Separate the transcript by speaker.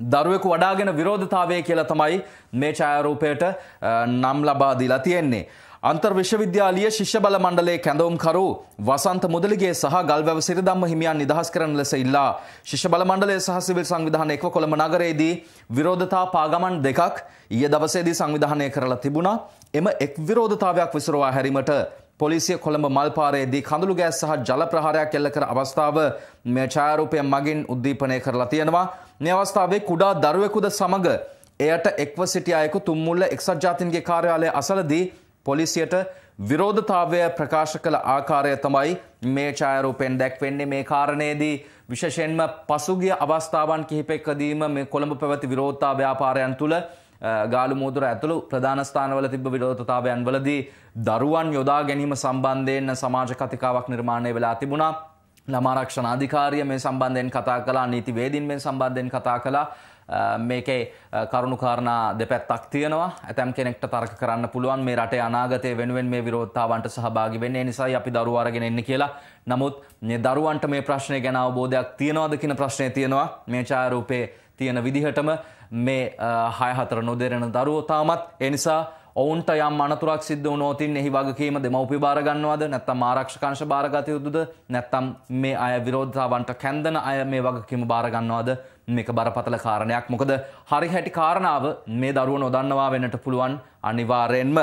Speaker 1: දරුවෙකු වඩාගෙන විරෝධතාවය කියලා තමයි මේ ඡායාරූපයට නම් ලබා දීලා තියෙන්නේ. අන්තර් විශ්වවිද්‍යාලීය ශිෂ්‍ය බල මණ්ඩලයේ කැඳවුම්කරු වසන්ත මුදලිගේ සහ ගල්වැව සිරිදම්ම හිමියන් නිදහස් කරන ලෙස ඉල්ලා ශිෂ්‍ය බල මණ්ඩලය සහ සිවිල් සංවිධාන එක්ව කොළඹ නගරයේදී විරෝධතා පාගමන් දෙකක් ඊයේ දවසේදී සංවිධානය කරලා තිබුණා. එම එක් විරෝධතාවයක් විසුරුවා හැරීමට පොලිසිය කොළඹ මල්පාරයේදී කඳුළු ගෑස් සහ ජල ප්‍රහාරයක් එල්ල කර අවස්ථාව මේ ඡායාරූපය මගින් උද්දීපනය කරලා තියෙනවා. මේ අවස්ථාවේ කුඩා දරුවෙකුද සමග එයට එක්ව සිටි අයෙකු තුම්මුල්ල එක්සත් ජාතීන්ගේ කාර්යාලය අසලදී පොලිසියට විරෝධතාවය ප්‍රකාශ කළ ආකාරය තමයි මේ ඡායාරූපෙන් දැක්වෙන්නේ මේ කාරණේදී විශේෂයෙන්ම පසුගිය අවස්ථාවන් කිහිපයකදීම මේ කොළඹ පැවති විරෝධතා ව්‍යාපාරයන් තුළ ගාලු මුදුර ඇතුළු ප්‍රධානස්ථානවල තිබ විරෝධතාවයන් වලදී දරුවන් යොදා ගැනීම සම්බන්ධයෙන් සමාජ කතිකාවක් නිර්මාණය වෙලා තිබුණා ළමාරක්ෂණ අධිකාරිය මේ සම්බන්ධයෙන් කතා කලා නීතිවේදින් මේ සම්බන්ධයෙන් කතා කලා මේකේ කරුණුකාරණා දෙපැත්තක් තියෙනවා ඇතැම් කෙනෙක්ට තර්ක කරන්න පුළුවන් මේ රටේ අනාගතය වෙනුවෙන් මේ විරෝධතාවන්ට සහභාගි වෙන්නේ නිසායි අපි දරුවෝ අරගෙන එන්නේ කියලා. නමුත් මේ දරුවන්ට මේ ප්‍රශ්නේ ගැන අවබෝධයක් තියනවාද කියන ප්‍රශ්නේ තියෙනවා. මේ ඡායාරූපයේ තියෙන විදිහටම මේ 6 4 නොදෙරෙන දරුවෝ තාමත් ඒ නිසා ඔවුන්ට යම් අනතුරක් සිද්ධ වනෝතින් එහි වගකීම දෙමවපි භාරගන්නවාද නැත්තම් ආරක්ෂකංශ භාරගත යුතුද නැත්තම් මේ අය විරෝධතාවන්ට කැන්දන අය මේ වගකීම භාරගන්නවාද මේක බරපතල කාරණයක් මොකද හරි හැටි කාරණාව මේ දරුව නොදන්නවා වෙනට පුළුවන් අනිවාරයෙන්ම